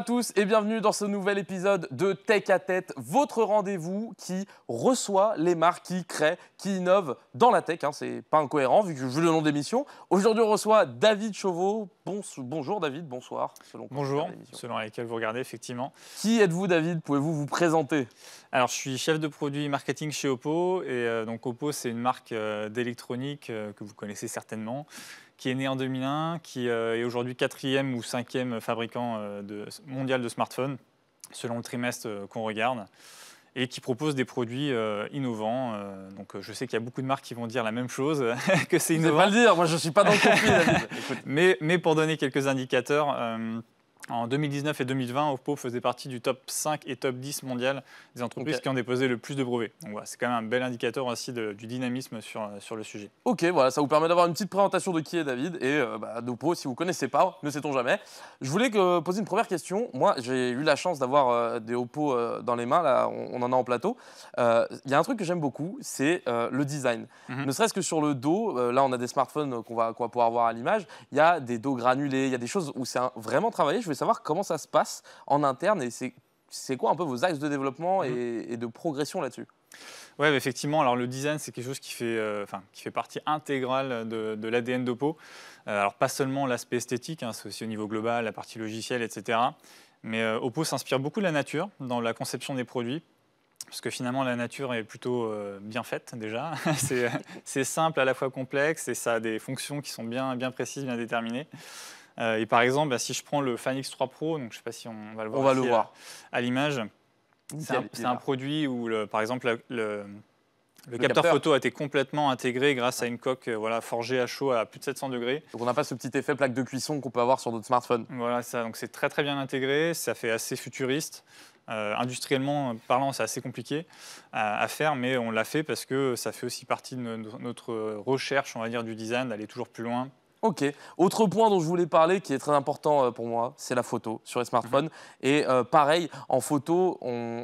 à tous et bienvenue dans ce nouvel épisode de Tech à Tête, votre rendez-vous qui reçoit les marques qui créent, qui innovent dans la tech. Hein, c'est pas incohérent vu, que, je veux le nom d'émission. Aujourd'hui, on reçoit David Chauveau. bonjour David, bonsoir. Selon bonjour, selon lesquels vous regardez effectivement. Qui êtes-vous David Pouvez-vous vous présenter Alors, je suis chef de produit marketing chez Oppo et euh, donc Oppo, c'est une marque euh, d'électronique euh, que vous connaissez certainement qui est né en 2001, qui euh, est aujourd'hui quatrième ou cinquième fabricant euh, mondial de smartphones, selon le trimestre euh, qu'on regarde, et qui propose des produits innovants. donc je sais qu'il y a beaucoup de marques qui vont dire la même chose, que c'est innovant. Je ne le dire, moi je ne suis pas dans le conflit. mais, mais, pour donner quelques indicateurs... En 2019 et 2020, Oppo faisait partie du top 5 et top 10 mondial des entreprises qui ont déposé le plus de brevets. Donc voilà, c'est quand même un bel indicateur aussi du dynamisme sur, sur le sujet. Ok, voilà, ça vous permet d'avoir une petite présentation de qui est David et euh, bah, d'Oppo si vous ne connaissez pas, ne sait-on jamais. Je voulais poser une première question. Moi, j'ai eu la chance d'avoir euh, des Oppo euh, dans les mains, là, on, en a en plateau. Il y a un truc que j'aime beaucoup, c'est le design. Mhm. Ne serait-ce que sur le dos, là on a des smartphones qu'on va, pouvoir voir à l'image, il y a des dos granulés, il y a des choses où c'est vraiment travaillé. Je vais savoir comment ça se passe en interne et c'est quoi un peu vos axes de développement mhm. et, de progression là-dessus oui, bah, effectivement. Alors le design, c'est quelque chose qui fait, euh, enfin, qui fait partie intégrale de, l'ADN d'Oppo. Euh, alors pas seulement l'aspect esthétique, hein, c'est aussi au niveau global, la partie logicielle, etc. Mais euh, Oppo s'inspire beaucoup de la nature dans la conception des produits. Parce que finalement, la nature est plutôt bien faite déjà. c'est simple, à la fois complexe, et ça a des fonctions qui sont bien, bien précises, bien déterminées. Euh, et par exemple, bah, si je prends le fanix 3 Pro, donc je ne sais pas si on va le voir, à, l'image, c'est un, produit où, par exemple, le, capteur, photo a été complètement intégré grâce à une coque euh, voilà, forgée à chaud à plus de 700 degrés. Donc on n'a pas ce petit effet plaque de cuisson qu'on peut avoir sur d'autres smartphones. Voilà, donc c'est très très bien intégré, ça fait assez futuriste. Euh, industriellement parlant, c'est assez compliqué à, à, faire, mais on l'a fait parce que ça fait aussi partie de notre recherche, on va dire, du design, d'aller toujours plus loin, Ok. Autre point dont je voulais parler qui est très important euh, pour moi, c'est la photo sur les smartphones. Mhm. Et euh, pareil, en photo,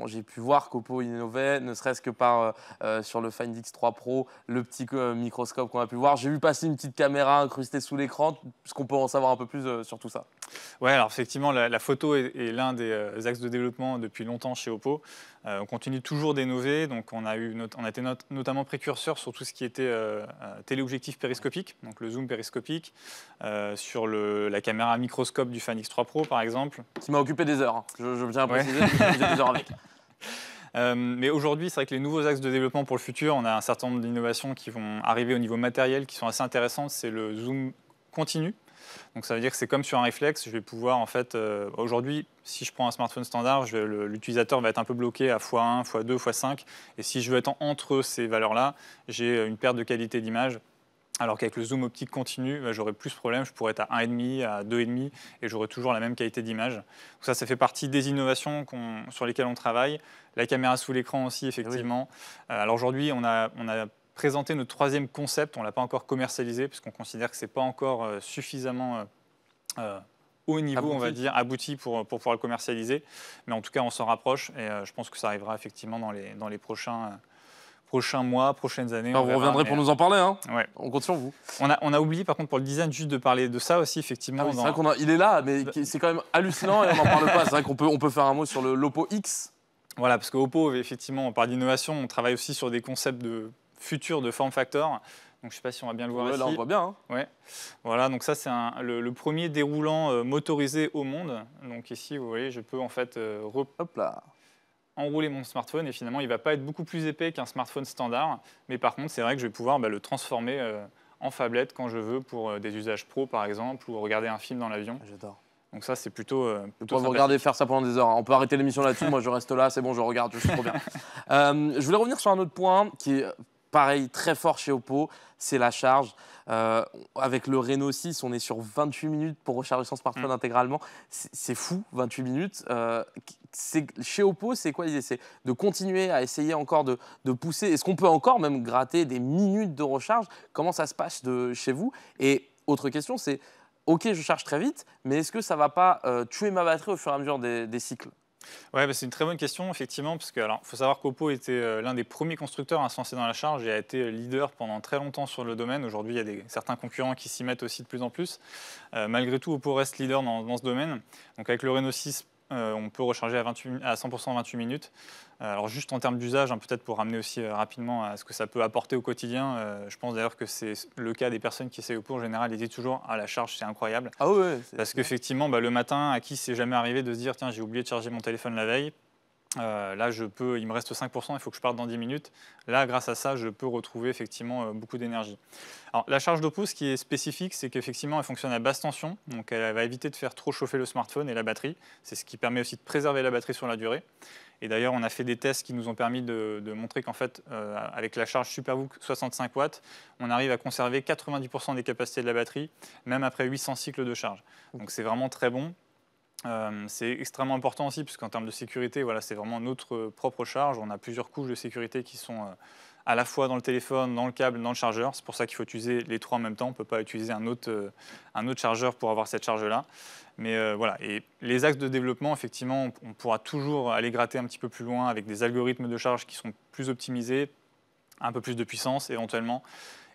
j'ai pu voir qu'Oppo innovait, ne serait-ce que par euh, sur le Find X3 Pro, le petit microscope qu'on a pu voir. J'ai vu passer une petite caméra incrustée sous l'écran. Est-ce qu'on peut en savoir un peu plus sur tout ça oui, alors effectivement, la, photo est, l'un des euh, axes de développement depuis longtemps chez Oppo. Euh, on continue toujours d'innover, donc on a, eu on a été notamment précurseur sur tout ce qui était euh, téléobjectif périscopique, donc le zoom périscopique, sur la caméra microscope du Fan X3 Pro par exemple. Qui m'a occupé des heures, hein. je, je, viens préciser, j'ai des heures avec. mais aujourd'hui, c'est vrai que les nouveaux axes de développement pour le futur, on a un certain nombre d'innovations qui vont arriver au niveau matériel, qui sont assez intéressantes. C'est le zoom continu, donc ça veut dire que c'est comme sur un réflexe, je vais pouvoir en fait, euh, aujourd'hui, si je prends un smartphone standard, l'utilisateur va être un peu bloqué à x1, x2, x5, et si je veux être entre ces valeurs-là, j'ai euh, une perte de qualité d'image. Alors qu'avec le zoom optique continu, j'aurai bah, j'aurais plus de problèmes, je pourrais être à 1,5, à 2,5, et j'aurais toujours la même qualité d'image. Donc ça, ça fait partie des innovations sur lesquelles on travaille. La caméra sous l'écran aussi, ah effectivement. Euh, alors aujourd'hui, on a présenter notre troisième concept. On ne l'a pas encore commercialisé puisqu'on considère que ce n'est pas encore euh, suffisamment euh, euh, haut niveau, on va dire, abouti pour, pour pouvoir le commercialiser. Mais en tout cas, on s'en rapproche et je pense que ça arrivera effectivement dans les, dans les prochains prochains mois, prochaines années. Ah, vous reviendrez pour nous en parler. Hein. On compte sur vous. On a, on a oublié, par contre, pour le design, juste de parler de ça aussi, effectivement. Ah c'est vrai qu'il il est là, mais c'est quand même hallucinant et on n'en parle pas. C'est vrai qu'on peut, on peut faire un mot sur le l'Oppo X. Voilà, parce qu'Oppo, effectivement, on parle d'innovation, on travaille aussi sur des concepts de futur de Form Factor. Donc, je ne sais pas si on va bien le voir ici. Là, on voit bien. Hein. Ouais. Voilà, donc ça, c'est le, premier déroulant euh, motorisé au monde. Donc ici, vous voyez, je peux en fait euh, enrouler mon smartphone et finalement, il ne va pas être beaucoup plus épais qu'un smartphone standard. Mais par contre, c'est vrai que je vais pouvoir bah, le transformer euh, en phablette quand je veux pour des usages pro, par exemple, ou regarder un film dans l'avion. Ah, j'adore. Donc ça, c'est plutôt. On plutôt vous regarder faire ça pendant des heures. Hein. On peut arrêter l'émission là-dessus. moi, je reste là. C'est bon, je regarde. Je suis trop bien. je voulais revenir sur un autre point qui est pareil, très fort chez Oppo, c'est la charge. Euh, avec le Renault 6, on est sur 28 minutes pour recharger son smartphone mm. intégralement. C'est fou, 28 minutes. Euh, chez Oppo, c'est quoi l'idée C'est de continuer à essayer encore de, pousser. Est-ce qu'on peut encore même gratter des minutes de recharge Comment ça se passe chez vous Et autre question, c'est, ok, je charge très vite, mais est-ce que ça ne va pas euh, tuer ma batterie au fur et à mesure des cycles Ouais, bah, c'est une très bonne question, effectivement, parce que faut savoir qu'Oppo était euh, l'un des premiers constructeurs à se lancer dans la charge et a été euh, leader pendant très longtemps sur le domaine. Aujourd'hui, il y a des, certains concurrents qui s'y mettent aussi de plus en plus. Euh, malgré tout, Oppo reste leader dans, dans, ce domaine. Donc, avec le Renault 6 euh, on peut recharger à, 100% à 100% 28 minutes. Euh, alors juste en termes d'usage, hein, peut-être pour ramener aussi euh, rapidement à ce que ça peut apporter au quotidien, je pense d'ailleurs que c'est le cas des personnes qui essayent au pour En général, ils disent toujours ah, « à la charge, c'est incroyable ». Ah oui Parce qu'effectivement, bah, le matin, à qui c'est jamais arrivé de se dire « Tiens, j'ai oublié de charger mon téléphone la veille ». Euh, là, je peux, il me reste 5%, il faut que je parte dans 10 minutes. Là, grâce à ça, je peux retrouver effectivement euh, beaucoup d'énergie. la charge de qui est spécifique, c'est qu'effectivement, elle fonctionne à basse tension, donc elle va éviter de faire trop chauffer le smartphone et la batterie. C'est ce qui permet aussi de préserver la batterie sur la durée. Et d'ailleurs, on a fait des tests qui nous ont permis de, montrer qu'en fait, euh, avec la charge Superbook 65 watts, on arrive à conserver 90% des capacités de la batterie, même après 800 cycles de charge. Donc, c'est vraiment très bon. Euh, c'est extrêmement important aussi, puisqu'en termes de sécurité, voilà, c'est vraiment notre propre charge. On a plusieurs couches de sécurité qui sont euh, à la fois dans le téléphone, dans le câble, dans le chargeur. C'est pour ça qu'il faut utiliser les trois en même temps. On ne peut pas utiliser un autre, euh, un autre chargeur pour avoir cette charge-là. Mais voilà, et les axes de développement, effectivement, on, pourra toujours aller gratter un petit peu plus loin avec des algorithmes de charge qui sont plus optimisés, un peu plus de puissance éventuellement.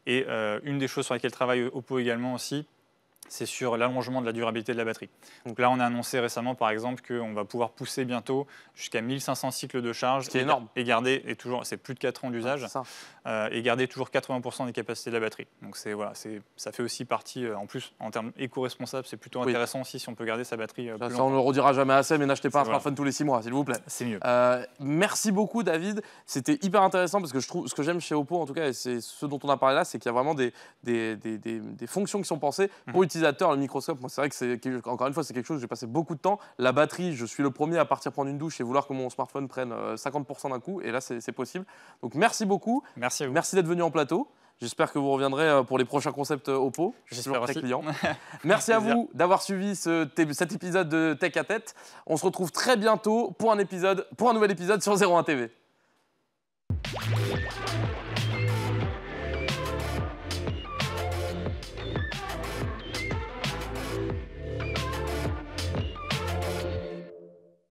Et une des choses sur lesquelles travaille Oppo également aussi, c'est sur l'allongement de la durabilité de la batterie. Donc mm. là, on a annoncé récemment, par exemple, qu'on va pouvoir pousser bientôt jusqu'à 1500 cycles de charge. C'est énorme. Et garder, et toujours, c'est plus de 4 ans d'usage, ah, euh, et garder toujours 80% des capacités de la batterie. Donc c'est, voilà, c'est, ça fait aussi partie, euh, en plus, en termes éco-responsables, c'est plutôt intéressant aussi si on peut garder sa batterie. Euh, ça, on ne le redira jamais assez, mais n'achetez pas un smartphone tous les 6 mois, s'il vous plaît. C'est mieux. merci beaucoup, David. C'était hyper intéressant parce que je trouve, ce que j'aime chez Oppo, en tout cas, et c'est ce dont on a parlé là, c'est qu'il y a vraiment des, des, des, des fonctions qui sont pensées pour utiliser. Mhm utilisateur, le microscope, c'est vrai que c'est, encore une fois, c'est quelque chose, j'ai passé beaucoup de temps. La batterie, je suis le premier à partir prendre une douche et vouloir que mon smartphone prenne 50% euh, d'un coup, et là, c'est possible. Donc, merci beaucoup. Merci Merci d'être venu en plateau. J'espère que vous reviendrez euh, pour les prochains concepts euh, Oppo. Je Merci à vous d'avoir suivi cet épisode de Tech à Tête. On se retrouve très bientôt pour un, épisode, pour un nouvel épisode sur 01 TV.